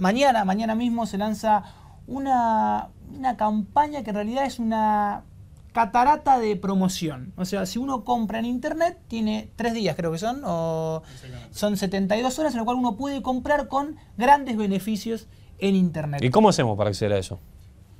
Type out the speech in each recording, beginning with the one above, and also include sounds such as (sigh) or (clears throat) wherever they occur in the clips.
mañana, mañana mismo se lanza una, una campaña que en realidad es una catarata de promoción. O sea, si uno compra en internet, tiene tres días, creo que son, o son 72 horas en lo cual uno puede comprar con grandes beneficios en internet. ¿Y cómo hacemos para acceder a eso?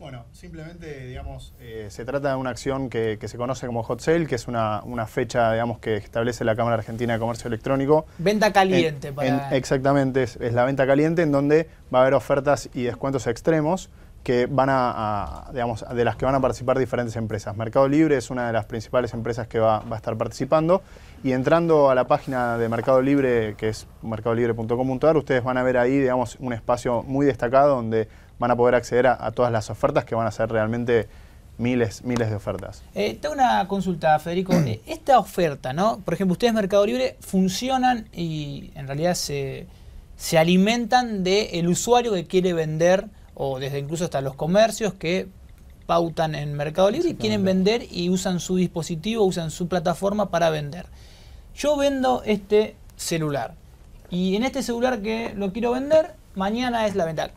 Bueno, simplemente, digamos, eh, se trata de una acción que, se conoce como hot sale, que es una, fecha, digamos, que establece la Cámara Argentina de Comercio Electrónico. Venta caliente, para... exactamente, es, la venta caliente en donde va a haber ofertas y descuentos extremos que van a, digamos, de las que van a participar diferentes empresas. Mercado Libre es una de las principales empresas que va, va a estar participando y entrando a la página de Mercado Libre, que es mercadolibre.com.ar, ustedes van a ver ahí, digamos, un espacio muy destacado donde van a poder acceder a, todas las ofertas que van a ser realmente miles, miles de ofertas. Eh, tengo una consulta, Federico. (clears throat) Eh, esta oferta, ¿no? Por ejemplo, ustedes Mercado Libre funcionan y en realidad se, se alimentan del el usuario que quiere vender o desde incluso hasta los comercios que pautan en Mercado Libre y quieren vender y usan su dispositivo, usan su plataforma para vender. Yo vendo este celular y en este celular que lo quiero vender, mañana es la venta.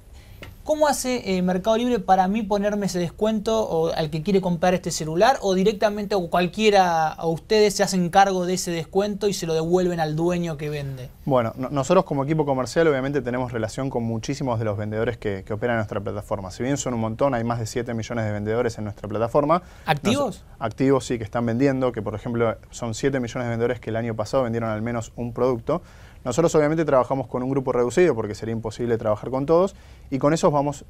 ¿Cómo hace eh, Mercado Libre para mí ponerme ese descuento al que quiere comprar este celular o directamente o cualquiera o ustedes se hacen cargo de ese descuento y se lo devuelven al dueño que vende? Bueno, nosotros como equipo comercial obviamente tenemos relación con muchísimos de los vendedores que, operan en nuestra plataforma. Si bien son un montón, hay más de 7 millones de vendedores en nuestra plataforma. ¿Activos? activos sí, que están vendiendo, que por ejemplo son 7 millones de vendedores que el año pasado vendieron al menos un producto. Nosotros obviamente trabajamos con un grupo reducido porque sería imposible trabajar con todos y con esos vamos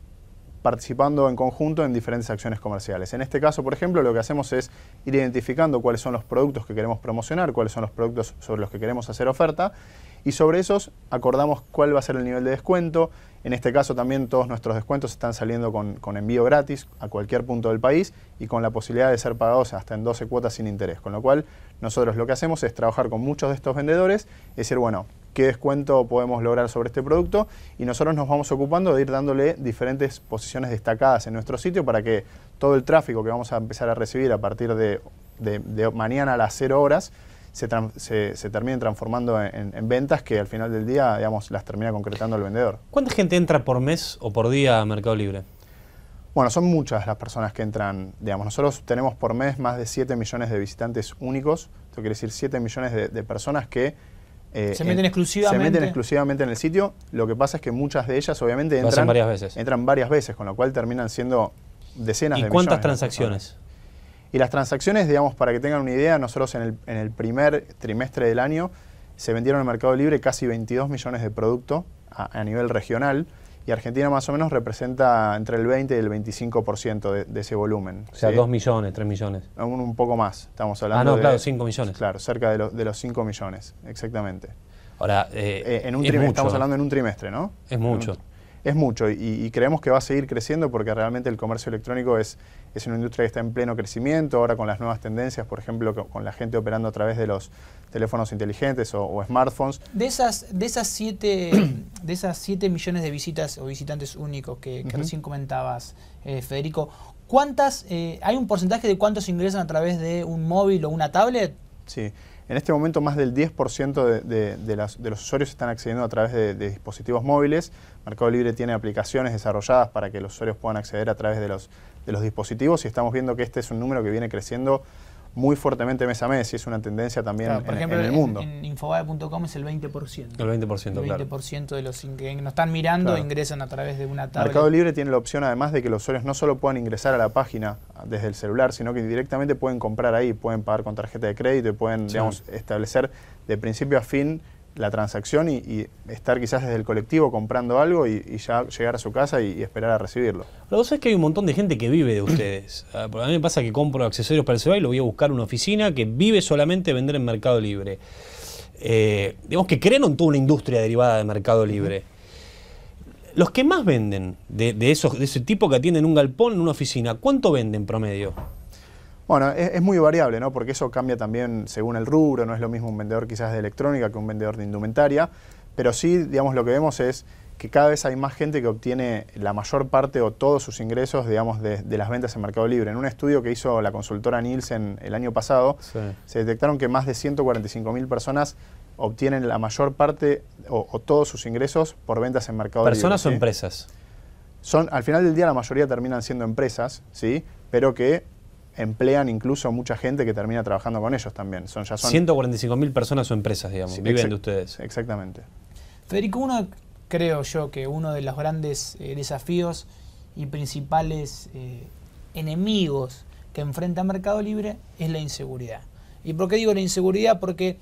participando en conjunto en diferentes acciones comerciales. En este caso, por ejemplo, lo que hacemos es ir identificando cuáles son los productos que queremos promocionar, cuáles son los productos sobre los que queremos hacer oferta y sobre esos acordamos cuál va a ser el nivel de descuento. En este caso también todos nuestros descuentos están saliendo con, envío gratis a cualquier punto del país y con la posibilidad de ser pagados hasta en 12 cuotas sin interés, con lo cual nosotros lo que hacemos es trabajar con muchos de estos vendedores es decir, bueno, qué descuento podemos lograr sobre este producto y nosotros nos vamos ocupando de ir dándole diferentes posiciones destacadas en nuestro sitio para que todo el tráfico que vamos a empezar a recibir a partir de, mañana a las 0 horas se, termine transformando en, ventas que al final del día digamos, las termina concretando el vendedor. ¿Cuánta gente entra por mes o por día a Mercado Libre? Bueno, son muchas las personas que entran, digamos, nosotros tenemos por mes más de 7 millones de visitantes únicos, esto quiere decir 7 millones de personas que eh, se meten exclusivamente. en el sitio. Lo que pasa es que muchas de ellas, obviamente, entran varias veces. Entran varias veces, con lo cual terminan siendo decenas ¿Y de cuántas transacciones? Y las transacciones, digamos, para que tengan una idea, nosotros en el, en el primer trimestre del año se vendieron en Mercado Libre casi 22 millones de productos a nivel regional y Argentina más o menos representa entre el 20 y el 25% de, de, ese volumen. O sea, 2 millones, 3 millones. Aún un poco más, estamos ah, hablando. Ah, no, claro, 5 millones. Claro, cerca de, los 5 millones, exactamente. Ahora, eh, en estamos hablando en un trimestre, ¿no? Es mucho es mucho y, creemos que va a seguir creciendo porque realmente el comercio electrónico es, es una industria que está en pleno crecimiento, ahora con las nuevas tendencias, por ejemplo, con, la gente operando a través de los teléfonos inteligentes o, smartphones. De esas, de esas siete, (coughs) de esas siete millones de visitas o visitantes únicos que, recién comentabas, eh, Federico, ¿cuántas, eh, hay un porcentaje de cuántos ingresan a través de un móvil o una tablet? Sí. En este momento más del 10% de, los usuarios están accediendo a través de, dispositivos móviles. Mercado Libre tiene aplicaciones desarrolladas para que los usuarios puedan acceder a través de los, de los dispositivos y estamos viendo que este es un número que viene creciendo muy fuertemente mes a mes y es una tendencia también en, en, el mundo. En, en infobae.com es el 20%. El 20%, el 20% de los que nos están mirando ingresan a través de una tabla. Mercado Libre tiene la opción además de que los usuarios no solo puedan ingresar a la página desde el celular, sino que directamente pueden comprar ahí, pueden pagar con tarjeta de crédito y pueden, establecer de principio a fin la transacción y, estar quizás desde el colectivo comprando algo y, ya llegar a su casa y, esperar a recibirlo. que pasa es que hay un montón de gente que vive de ustedes. (clears throat) Ah, a mí me pasa que compro accesorios para el celular y lo voy a buscar una oficina que vive solamente vender en Mercado Libre. Eh, digamos que crearon toda una industria derivada de Mercado Libre. Los que más venden de, de esos, de ese tipo que atienden un galpón en una oficina, ¿cuánto venden promedio? Bueno, es, muy variable, ¿no? Porque eso cambia también según el rubro, no es lo mismo un vendedor quizás de electrónica que un vendedor de indumentaria, pero sí, digamos, lo que vemos es que cada vez hay más gente que obtiene la mayor parte o todos sus ingresos, digamos, de, las ventas en Mercado Libre. En un estudio que hizo la consultora Nielsen el año pasado, se detectaron que más de 145 mil personas obtienen la mayor parte o, todos sus ingresos por ventas en Mercado Libre. ¿Personas o empresas? Son, al final del día la mayoría terminan siendo empresas, ¿sí? pero que emplean incluso mucha gente que termina trabajando con ellos también. Son, ya 145 mil personas o empresas, digamos, viven de ustedes. Exactamente. Federico, uno creo yo que uno de los grandes eh, desafíos y principales eh, enemigos que enfrenta Mercado Libre es la inseguridad. ¿Y por qué digo la inseguridad? Porque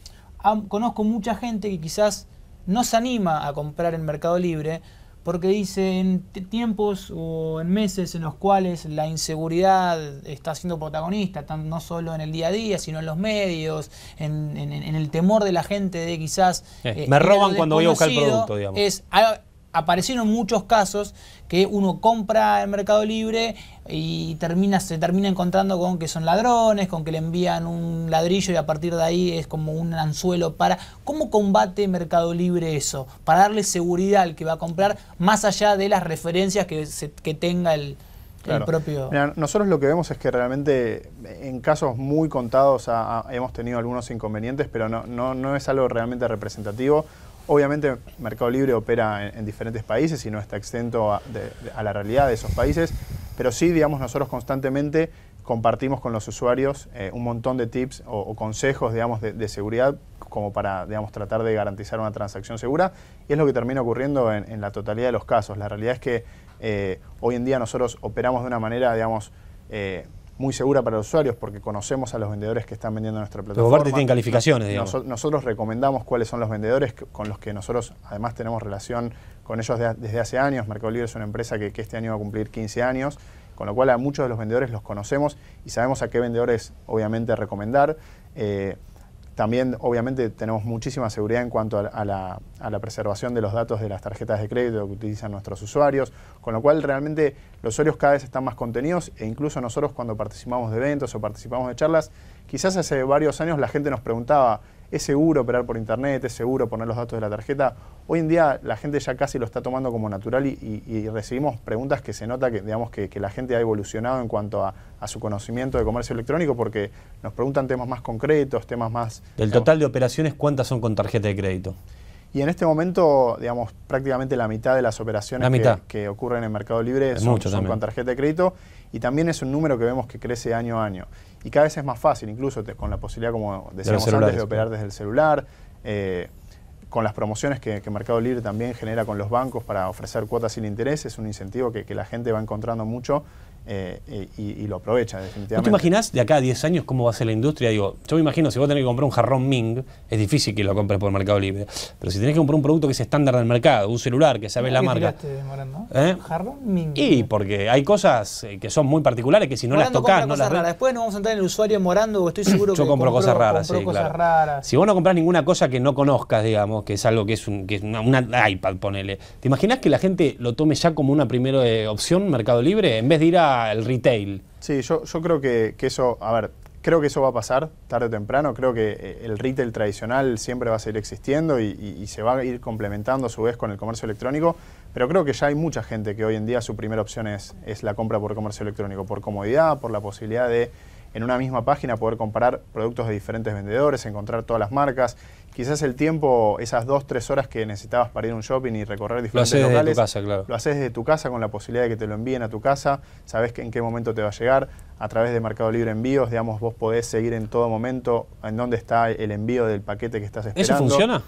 conozco mucha gente que quizás no se anima a comprar en Mercado Libre porque dice en tiempos o en meses en los cuales la inseguridad está siendo protagonista, no solo en el día a día, sino en los medios, en, el temor de la gente de quizás... Eh, eh, me roban cuando voy a buscar el producto, digamos. Es, ah, aparecieron muchos casos que uno compra en Mercado Libre y termina, se termina encontrando con que son ladrones, con que le envían un ladrillo y a partir de ahí es como un anzuelo para... ¿Cómo combate Mercado Libre eso? Para darle seguridad al que va a comprar, más allá de las referencias que, tenga el, Propio... nosotros lo que vemos es que realmente en casos muy contados hemos tenido algunos inconvenientes, pero no, no, no es algo realmente representativo. Obviamente Mercado Libre opera en, diferentes países y no está exento a, la realidad de esos países, pero sí, digamos, nosotros constantemente compartimos con los usuarios eh, un montón de tips o, consejos, digamos, de, seguridad como para, digamos, tratar de garantizar una transacción segura y es lo que termina ocurriendo en, la totalidad de los casos. La realidad es que eh, hoy en día nosotros operamos de una manera, digamos, eh, muy segura para los usuarios porque conocemos a los vendedores que están vendiendo nuestra plataforma. Pero tienen calificaciones, nosotros recomendamos cuáles son los vendedores con los que nosotros además tenemos relación con ellos desde hace años. Mercado Libre es una empresa que, este año va a cumplir 15 años con lo cual a muchos de los vendedores los conocemos y sabemos a qué vendedores obviamente recomendar. Eh, también, obviamente, tenemos muchísima seguridad en cuanto a, la, la, preservación de los datos de las tarjetas de crédito que utilizan nuestros usuarios, con lo cual realmente los usuarios cada vez están más contenidos e incluso nosotros cuando participamos de eventos o participamos de charlas, quizás hace varios años la gente nos preguntaba, es seguro operar por internet, es seguro poner los datos de la tarjeta. Hoy en día la gente ya casi lo está tomando como natural y, recibimos preguntas que se nota que, digamos, que, la gente ha evolucionado en cuanto a, su conocimiento de comercio electrónico porque nos preguntan temas más concretos, temas más... ¿El total de operaciones cuántas son con tarjeta de crédito? Y en este momento, digamos, prácticamente la mitad de las operaciones que, ocurren en Mercado Libre son, son con tarjeta de crédito y también es un número que vemos que crece año a año y cada vez es más fácil, incluso con la posibilidad, como decíamos antes, de operar desde el celular, eh, con las promociones que, Mercado Libre también genera con los bancos para ofrecer cuotas sin interés, es un incentivo que la gente va encontrando mucho eh, eh, y, lo aprovecha, definitivamente. te imaginas de acá a 10 años cómo va a ser la industria? Digo, yo me imagino, si vos tenés que comprar un jarrón Ming, es difícil que lo compres por Mercado Libre, pero si tenés que comprar un producto que es estándar del mercado, un celular que sabes la marca. Tiraste, ¿Eh? ¿Jarrón Ming? Y porque hay cosas eh, que son muy particulares que si no las tocas. No las... Después nos vamos a entrar en el usuario Morando, porque estoy (coughs) seguro que. Yo compro, cosas raras, Si vos no compras ninguna cosa que no conozcas, digamos, que es algo que es, un, una, iPad, ponele, ¿te imaginas que la gente lo tome ya como una primera opción, Mercado Libre, en vez de ir a el retail. Sí, yo, yo creo que, eso, a ver, creo que eso va a pasar tarde o temprano. Creo que eh, el retail tradicional siempre va a seguir existiendo y, y, se va a ir complementando a su vez con el comercio electrónico. Pero creo que ya hay mucha gente que hoy en día su primera opción es, es la compra por comercio electrónico, por comodidad, por la posibilidad de en una misma página poder comparar productos de diferentes vendedores, encontrar todas las marcas. Quizás el tiempo, esas dos, tres horas que necesitabas para ir a un shopping y recorrer diferentes lo locales, desde tu casa, claro. lo haces desde tu casa con la posibilidad de que te lo envíen a tu casa, sabes en qué momento te va a llegar. A través de Mercado Libre Envíos, digamos, vos podés seguir en todo momento en dónde está el envío del paquete que estás esperando. ¿Eso funciona?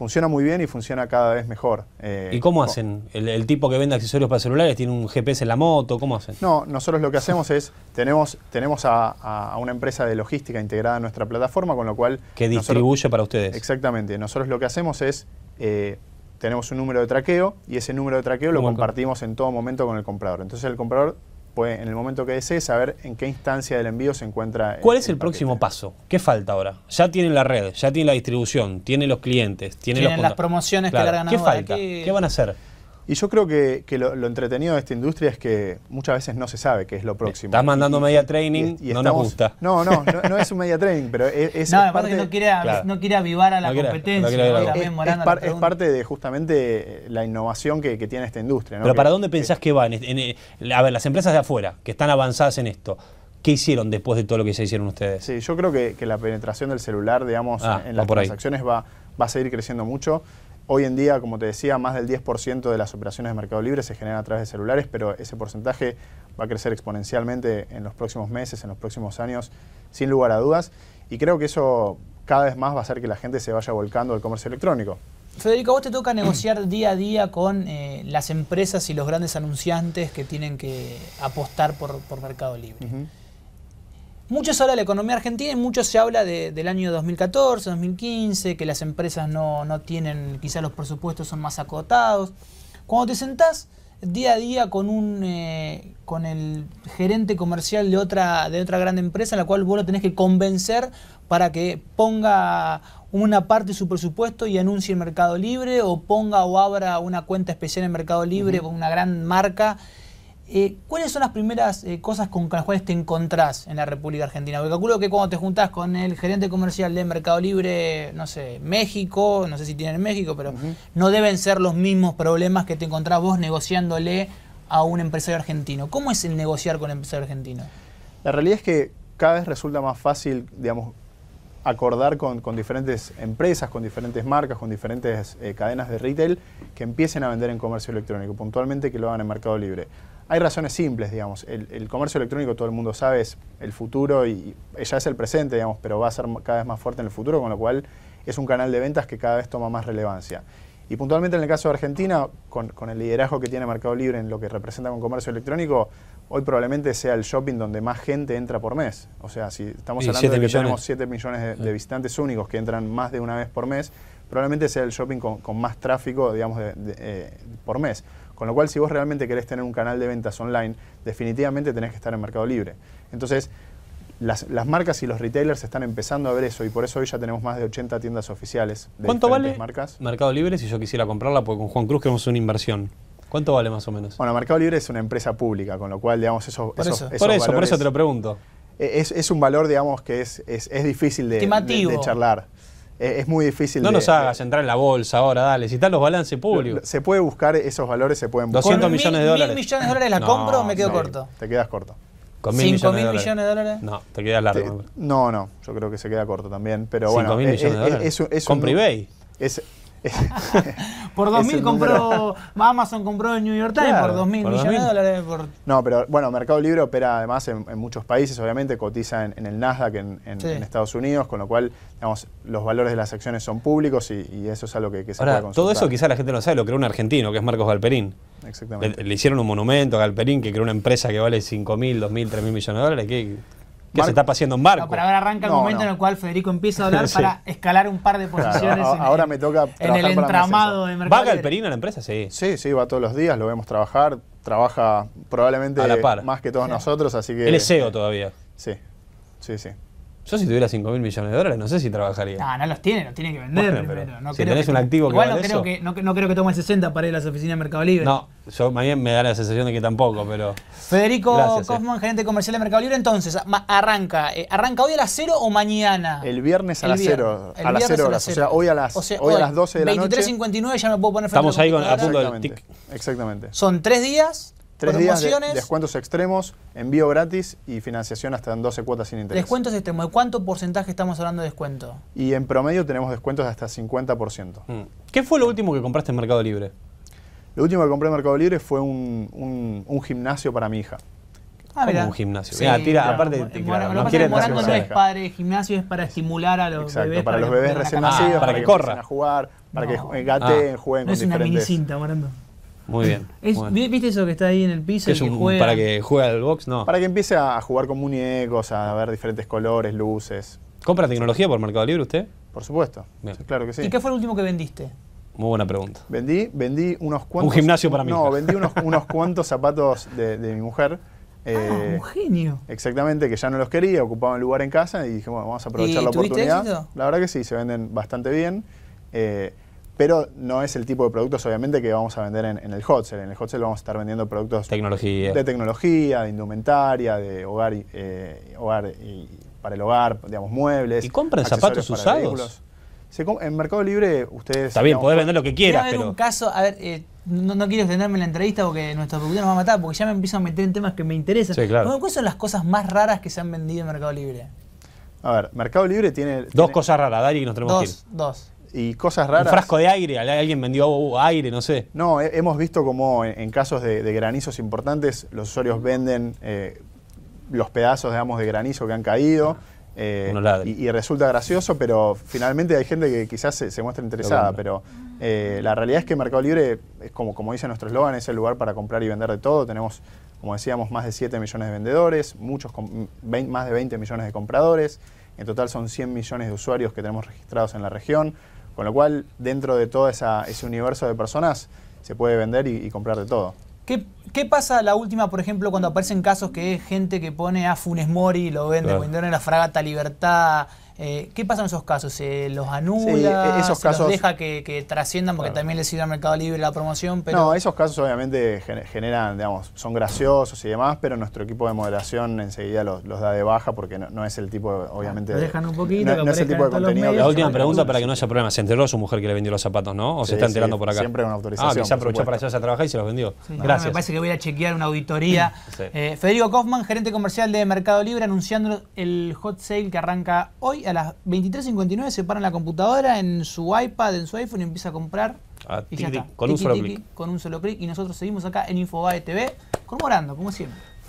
funciona muy bien y funciona cada vez mejor. Eh, ¿Y cómo hacen? ¿El, tipo que vende accesorios para celulares tiene un GPS en la moto? ¿Cómo hacen? No, nosotros lo que hacemos es, tenemos, tenemos a, una empresa de logística integrada en nuestra plataforma, con lo cual... Que distribuye para ustedes. Exactamente, nosotros lo que hacemos es, eh, tenemos un número de traqueo y ese número de traqueo lo compartimos en todo momento con el comprador. Entonces el comprador pues, en el momento que desee, saber en qué instancia del envío se encuentra. ¿Cuál es el, próximo paso? ¿Qué falta ahora? Ya tiene la red, ya tiene la distribución, tiene los clientes, tiene Tienen los las promociones que largan ¿Qué falta? ¿Qué van a hacer? Y yo creo que, lo, entretenido de esta industria es que muchas veces no se sabe qué es lo próximo. Estás mandando media training, y, no nos gusta. No, no, no, es un media training, pero es, (laughs) es no, parte, que no, quiere, avivar a la competencia. es, parte de justamente eh, la innovación que, tiene esta industria. Pero ¿para dónde pensás que van? Eh, a ver, las empresas de afuera, que están avanzadas en esto, ¿Qué hicieron después de todo lo que se hicieron ustedes? Sí, yo creo que, la penetración del celular, digamos, en, ah, en las transacciones va, va a seguir creciendo mucho. Hoy en día, como te decía, más del 10% de las operaciones de Mercado Libre se generan a través de celulares, pero ese porcentaje va a crecer exponencialmente en los próximos meses, en los próximos años, sin lugar a dudas. Y creo que eso cada vez más va a hacer que la gente se vaya volcando al comercio electrónico. Federico, a vos te toca negociar día a día con eh, las empresas y los grandes anunciantes que tienen que apostar por, Mercado Libre. Muchos se habla de la economía argentina y muchos se habla del año 2014, 2015, que las empresas no, no tienen, quizás los presupuestos son más acotados. Cuando te sentás día a día con un eh, con el gerente comercial de otra de otra gran empresa en la cual vos lo tenés que convencer para que ponga una parte de su presupuesto y anuncie en Mercado Libre o ponga o abra una cuenta especial en Mercado Libre con una gran marca eh, ¿Cuáles son las primeras eh, cosas con, las cuales te encontrás en la República Argentina? Porque calculo que cuando te juntás con el gerente comercial de Mercado Libre, no sé, México, no sé si tienen en México, pero no deben ser los mismos problemas que te encontrás vos negociándole a un empresario argentino. ¿Cómo es el negociar con un empresario argentino? La realidad es que cada vez resulta más fácil, digamos, acordar con, diferentes empresas, con diferentes marcas, con diferentes eh, cadenas de retail que empiecen a vender en comercio electrónico, puntualmente que lo hagan en Mercado Libre hay razones simples, digamos. El, comercio electrónico, todo el mundo sabe, es el futuro y, ya es el presente, digamos, pero va a ser cada vez más fuerte en el futuro, con lo cual es un canal de ventas que cada vez toma más relevancia. Y puntualmente en el caso de Argentina, con, el liderazgo que tiene Mercado Libre en lo que representa con comercio electrónico, hoy probablemente sea el shopping donde más gente entra por mes. O sea, si estamos hablando de que tenemos 7 millones de, visitantes únicos que entran más de una vez por mes, probablemente sea el shopping con, más tráfico, digamos, eh, por mes. Con lo cual, si vos realmente querés tener un canal de ventas online, definitivamente tenés que estar en Mercado Libre. Entonces, las, marcas y los retailers están empezando a ver eso y por eso hoy ya tenemos más de 80 tiendas oficiales de ¿Cuánto vale marcas. Mercado Libre si yo quisiera comprarla? Porque con Juan Cruz queremos una inversión. ¿Cuánto vale más o menos? Bueno, Mercado Libre es una empresa pública, con lo cual, digamos, esos, eso, por, eso por eso te lo pregunto. E, es, un valor, digamos, que es, es, es difícil de, de, de charlar. Eh, es muy difícil. No nos hagas entrar en la bolsa ahora, dale. Si están los balances públicos. Se puede buscar esos valores, se pueden buscar. 200 millones de dólares. millones de dólares la compro o me quedo corto? Te quedas corto. ¿Con mil millones, mil millones de dólares? No, te quedas largo. no, no. Yo creo que se queda corto también. Pero bueno. Eh, eh, es, Es, (laughs) por 2.000 compró, Amazon compró el New York Times por 2.000 millones de dólares. No, pero bueno, Mercado Libre opera además en, muchos países, obviamente cotiza en, el Nasdaq en, Estados Unidos, con lo cual digamos, los valores de las acciones son públicos y, eso es algo que, se puede consultar. Todo eso quizás la gente no sabe, lo creó un argentino, que es Marcos Galperín. Exactamente. Le, hicieron un monumento a Galperín, que creó una empresa que vale 5.000, 2.000, 3.000 millones de dólares. Que, que se está pasando en barco. ahora arranca el momento en el cual Federico empieza a hablar (laughs) para escalar un par de posiciones. en ahora el, me toca en el entramado de mercado. ¿Va Galperino a la empresa? Sí. Sí, sí, va todos los días, lo vemos trabajar. Trabaja probablemente más que todos nosotros, así que. el e todavía. Sí, sí, sí. Yo si tuviera 5 mil millones de dólares no sé si trabajaría. No, no los tiene, los tiene que vender pero primero. si tenés un activo igual que vale no, creo Que, no, creo que tome 60 para ir a las oficinas de Mercado Libre. No, yo, a me da la sensación de que tampoco, pero... Federico eh. Cosman, gerente comercial de Mercado Libre. Entonces, arranca. Eh, ¿Arranca hoy a las 0 o mañana? El viernes a las 0. A las 0 horas. O sea, hoy a las, hoy, a las 12 de la noche. 23.59 ya me puedo poner frente Estamos ahí a punto del tic. Exactamente. Son tres días Tres días descuentos extremos, envío gratis y financiación hasta en 12 cuotas sin interés. Descuentos extremos, ¿de cuánto porcentaje estamos hablando de descuento? Y en promedio tenemos descuentos de hasta 50%. Mm. ¿Qué fue lo último que compraste en Mercado Libre? Lo último que compré en Mercado Libre fue un, gimnasio para mi hija. Ah, Como un gimnasio. Sí, ah, tira, aparte, no es padre gimnasio, es para estimular a los Exacto, bebés. para, los bebés recién ah, nacidos, para, que, corran a jugar, para que gaten, jueguen ah. con es una mini Morando. Muy bien. (laughs) ¿Viste eso que está ahí en el piso? que Para que juegue al box, no. Para que empiece a jugar con muñecos, a ver diferentes colores, luces. ¿Compra tecnología por Mercado Libre usted? Por supuesto. Claro que sí. ¿Y qué fue el último que vendiste? Muy buena pregunta. Vendí, vendí unos cuantos. Un gimnasio para mí. No, vendí unos, cuantos zapatos de, mi mujer. (laughs) ah, eh, un genio. Exactamente, que ya no los quería, ocupaba un lugar en casa y dije, bueno, vamos a aprovechar la oportunidad. La verdad que sí, se venden bastante bien. Eh, pero no es el tipo de productos obviamente que vamos a vender en, el hot sale. En el hot sale vamos a estar vendiendo productos tecnología. de tecnología, de indumentaria, de hogar, eh, hogar para el hogar, digamos, muebles. ¿Y compran zapatos usados? en Mercado Libre ustedes... Está bien, podés vender lo que quieras, pero... un caso, a ver, eh, no, quiero extenderme en la entrevista porque nuestro público nos va a matar, porque ya me empiezo a meter en temas que me interesan. claro. ¿Cuáles son las cosas más raras que se han vendido en Mercado Libre? A ver, Mercado Libre tiene... Dos cosas raras, Dari, que nos tenemos que Dos, dos y cosas raras. Un frasco de aire, alguien vendió aire, no sé. No, hemos visto como en, casos de, granizos importantes, los usuarios venden eh, los pedazos, digamos, de granizo que han caído. Ah, eh, y, resulta gracioso, pero finalmente hay gente que quizás se, muestra interesada. Pero eh, la realidad es que Mercado Libre, es como, como dice nuestro eslogan, es el lugar para comprar y vender de todo. Tenemos, como decíamos, más de 7 millones de vendedores, muchos más de 20 millones de compradores. En total son 100 millones de usuarios que tenemos registrados en la región. Con lo cual, dentro de todo ese universo de personas, se puede vender y, comprar de todo. ¿Qué, pasa la última, por ejemplo, cuando aparecen casos que es gente que pone a Funes Mori, lo vende, en la fragata Libertad, eh, ¿Qué pasa en esos casos? ¿Se los anula? E-, se los deja que, trasciendan porque también les sirve al Mercado Libre la promoción? No, esos casos obviamente generan, digamos, son graciosos y demás, pero nuestro equipo de moderación enseguida los, da de baja porque no, es el tipo, ah, obviamente. Lo dejan un poquito, no, no es el tipo de contenido. la última pregunta para que no haya problemas. ¿Se enteró su mujer que le vendió los zapatos, no? ¿O se está enterando por acá? Siempre una autorización. Ah, que se aprovechó para allá a trabajar y se los vendió. Gracias. me parece que voy a chequear una auditoría. Eh, Federico Kaufman, gerente comercial de Mercado Libre, anunciando el hot sale que arranca hoy a las 23.59 se para la computadora, en su iPad, en su iPhone y empieza a comprar. Ah, con, un solo clic. con un solo clic. Y nosotros seguimos acá en Infobae TV, conmemorando, como siempre.